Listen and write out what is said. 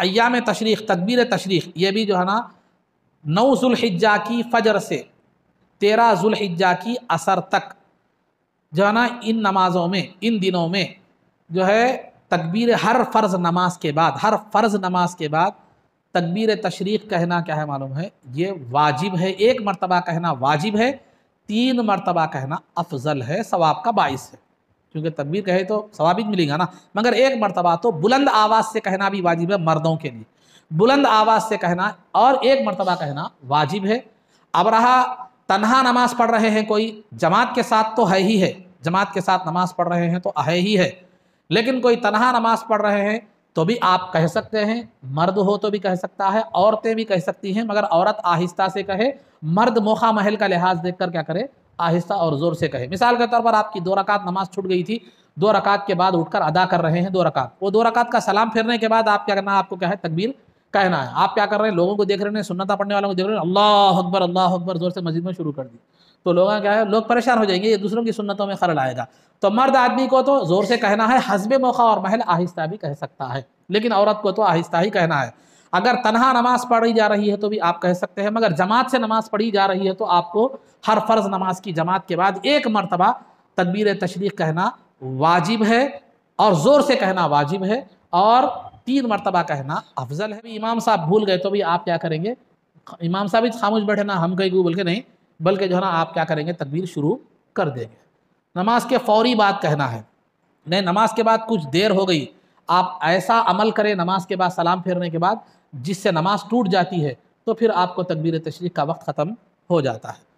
अयाम तशरीक़ तदबीर तशरीक़ ये भी जो है ना नौ जुल्हिजा की फ़जर से तेरह जुल्हिजा की असर तक जो है ना इन नमाज़ों में इन दिनों में जो है तकबीर हर फ़र्ज़ नमाज के बाद हर फ़र्ज़ नमाज के बाद तकबीर तशरीक़ कहना क्या है मालूम है ये वाजिब है एक मरतबा कहना वाजिब है तीन मरतबा कहना अफजल है सवाब का बाइस है क्योंकि तकबीर कहे तो स्वाभाविक मिलेगा ना मगर एक मरतबा तो बुलंद आवाज़ से कहना भी वाजिब है मर्दों के लिए बुलंद आवाज़ से कहना और एक मरतबा कहना वाजिब है अब रहा तनहा नमाज़ पढ़ रहे हैं कोई जमात के साथ तो है ही है जमात के साथ नमाज़ पढ़ रहे हैं तो है ही है लेकिन कोई तनहा नमाज़ पढ़ रहे हैं तो भी आप कह सकते हैं मर्द हो तो भी कह सकता है औरतें भी कह सकती हैं मगर औरत आहिस्ता से कहे मर्द मोखा महल का लिहाज देख कर क्या करे आहिस्ता और ज़ोर से कहे मिसाल के तौर पर आपकी दो रकात नमाज छूट गई थी दो रकात के बाद उठकर अदा कर रहे हैं दो रकात वो दो रकात का सलाम फिरने के बाद आप क्या करना आपको क्या है तकबीर कहना है आप क्या कर रहे हैं लोगों को देख रहे हैं सुन्नता पढ़ने वालों को देख रहे हैं अल्लाह अकबर अल्लाह अकबर जोर से मस्जिद में शुरू कर दी तो लोग क्या है लोग परेशान हो जाएंगे ये दूसरों की सुन्नतों में खरल आएगा तो मर्द आदमी को तो ज़ोर से कहना है हसब मौका और महल आहिस्ता भी कह सकता है लेकिन औरत को तो आहिस्ता ही कहना है अगर तनहा नमाज पढ़ी जा रही है तो भी आप कह सकते हैं मगर जमात से नमाज पढ़ी जा रही है तो आपको हर फ़र्ज़ नमाज की जमात के बाद एक मरतबा तदबीर तशरीक कहना वाजिब है और ज़ोर से कहना वाजिब है और तीन मरतबा कहना अफजल है इमाम साहब भूल गए तो भी आप क्या करेंगे इमाम साहब ही खामोश बैठे ना हम कहीं बोल के नहीं बल्कि जो है ना आप क्या करेंगे तकबीर शुरू कर देंगे नमाज के फौरी बात कहना है नहीं नमाज के बाद कुछ देर हो गई आप ऐसा अमल करें नमाज के बाद सलाम फेरने के बाद जिससे नमाज टूट जाती है तो फिर आपको तकबीर तशरी का वक्त ख़त्म हो जाता है